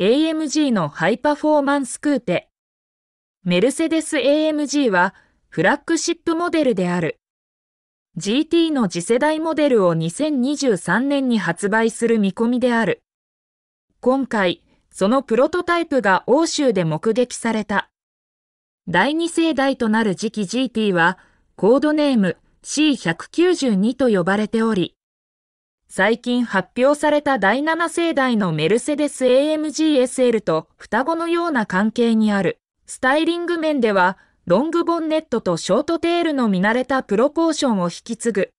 AMG のハイパフォーマンスクーペ。メルセデス AMG はフラッグシップモデルである。GT の次世代モデルを2023年に発売する見込みである。今回、そのプロトタイプが欧州で目撃された。第二世代となる次期 GT は、コードネーム C192 と呼ばれており、最近発表された第7世代のメルセデス AMG SL と双子のような関係にある。スタイリング面では、ロングボンネットとショートテールの見慣れたプロポーションを引き継ぐ。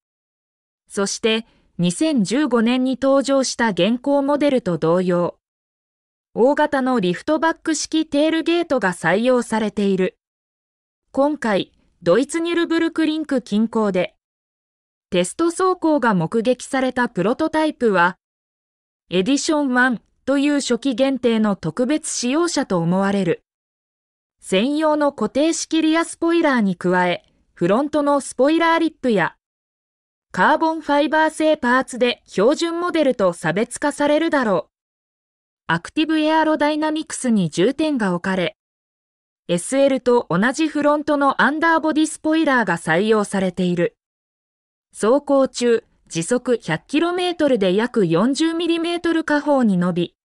そして、2015年に登場した現行モデルと同様、大型のリフトバック式テールゲートが採用されている。今回、ドイツニュルブルクリンク近郊で、テスト走行が目撃されたプロトタイプは、エディション1という初期限定の特別使用車と思われる。専用の固定式リアスポイラーに加え、フロントのスポイラーリップや、カーボンファイバー製パーツで標準モデルと差別化されるだろう。アクティブエアロダイナミクスに重点が置かれ、SL と同じフロントのアンダーボディスポイラーが採用されている。走行中、時速 100km で約 40mm 下方に伸び、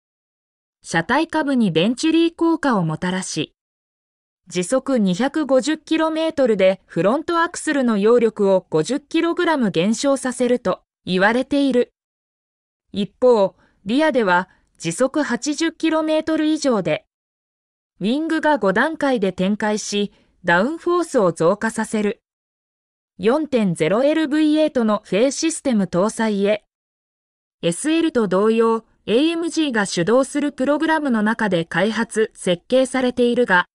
車体下部にベンチリー効果をもたらし、時速 250km でフロントアクセルの揚力を 50kg 減少させると言われている。一方、リアでは時速 80km 以上で、ウィングが5段階で展開し、ダウンフォースを増加させる。4.0LV8 のフェイシステム搭載へ。SL と同様、AMG が主導するプログラムの中で開発、設計されているが、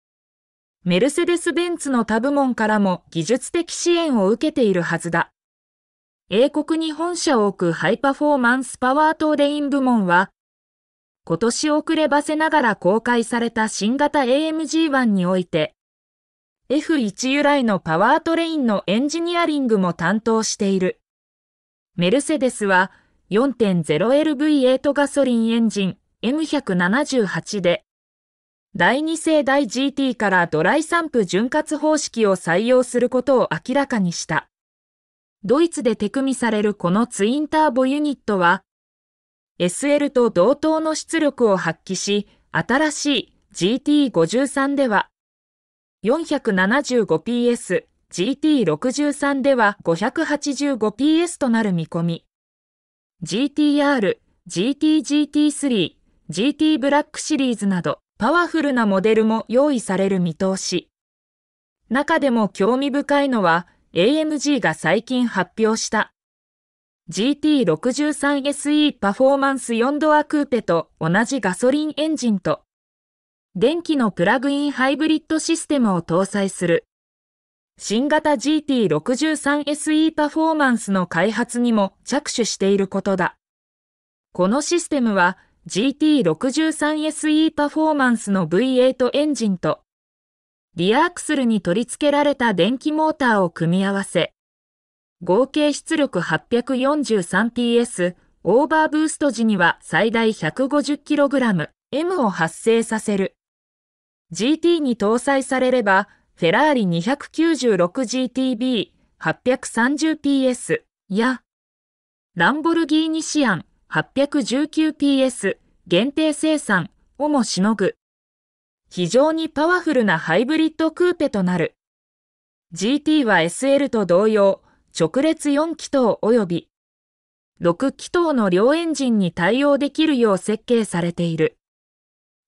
メルセデス・ベンツの他部門からも技術的支援を受けているはずだ。英国に本社を置くハイパフォーマンスパワートーデイン部門は、今年遅ればせながら公開された新型 AMG1 において、F1 由来のパワートレインのエンジニアリングも担当している。メルセデスは 4.0LV8 ガソリンエンジン M178 で、第2世代 GT からドライ散布潤滑方式を採用することを明らかにした。ドイツで手組みされるこのツインターボユニットは、SL と同等の出力を発揮し、新しい GT53 では、475PS、GT63 では 585PS となる見込み。GTR、GTGT3、GT ブラックシリーズなどパワフルなモデルも用意される見通し。中でも興味深いのは AMG が最近発表した GT63SE パフォーマンス4ドアクーペと同じガソリンエンジンと電気のプラグインハイブリッドシステムを搭載する。新型 GT63SE パフォーマンスの開発にも着手していることだ。このシステムは GT63SE パフォーマンスの V8 エンジンとリアアクスルに取り付けられた電気モーターを組み合わせ、合計出力 843PS オーバーブースト時には最大 150kg M を発生させる。GT に搭載されれば、フェラーリ 296GTB830PS や、ランボルギーニシアン 819PS 限定生産をもしのぐ。非常にパワフルなハイブリッドクーペとなる。GT は SL と同様、直列4気筒及び6気筒の両エンジンに対応できるよう設計されている。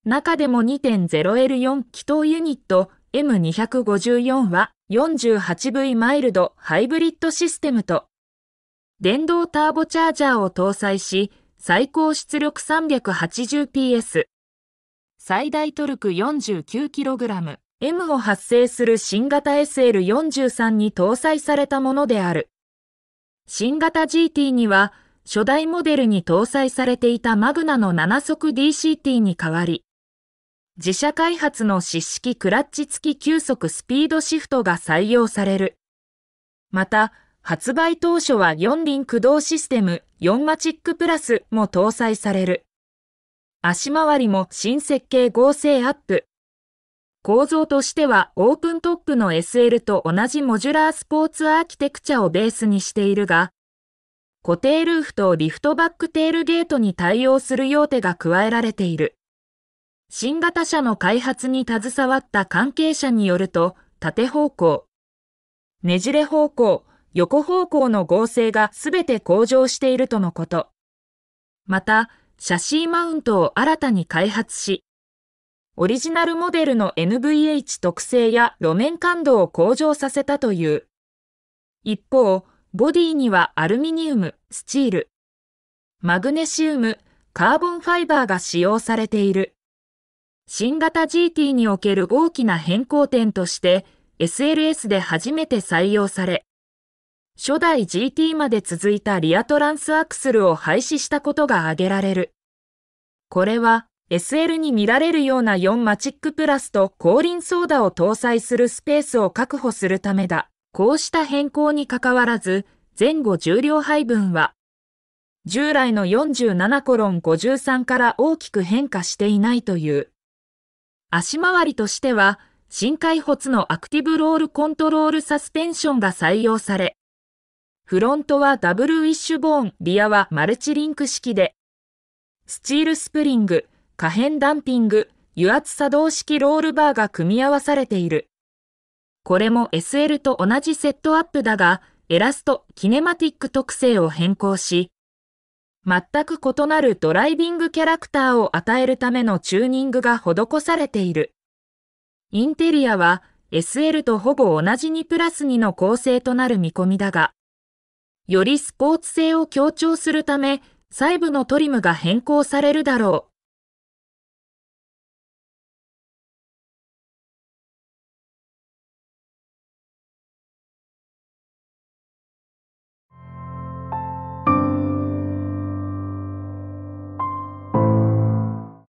中でも 2.0L4 気筒ユニット M254 は 48V マイルドハイブリッドシステムと電動ターボチャージャーを搭載し最高出力 380PS 最大トルク 49kg M を発生する新型 SL43 に搭載されたものである。新型 GT には初代モデルに搭載されていたマグナの7速 DCT に代わり、自社開発の湿式クラッチ付き急速スピードシフトが採用される。また、発売当初は4輪駆動システム4マチックプラスも搭載される。足回りも新設計合成アップ。構造としてはオープントップの SL と同じモジュラースポーツアーキテクチャをベースにしているが、固定ルーフとリフトバックテールゲートに対応する用手が加えられている。新型車の開発に携わった関係者によると、縦方向、ねじれ方向、横方向の合成がすべて向上しているとのこと。また、シャシーマウントを新たに開発し、オリジナルモデルの NVH 特性や路面感度を向上させたという。一方、ボディにはアルミニウム、スチール、マグネシウム、カーボンファイバーが使用されている。新型 GT における大きな変更点として SLS で初めて採用され、初代 GT まで続いたリアトランスアクスルを廃止したことが挙げられる。これは SL に見られるような4マチックプラスと後輪ソーダを搭載するスペースを確保するためだ。こうした変更にかかわらず、前後重量配分は、従来の47コロン53から大きく変化していないという。足回りとしては、新開発のアクティブロールコントロールサスペンションが採用され、フロントはダブルウィッシュボーン、リアはマルチリンク式で、スチールスプリング、可変ダンピング、油圧作動式ロールバーが組み合わされている。これも SL と同じセットアップだが、エラスト、キネマティック特性を変更し、全く異なるドライビングキャラクターを与えるためのチューニングが施されている。インテリアは SL とほぼ同じ2プラス2の構成となる見込みだが、よりスポーツ性を強調するため、細部のトリムが変更されるだろう。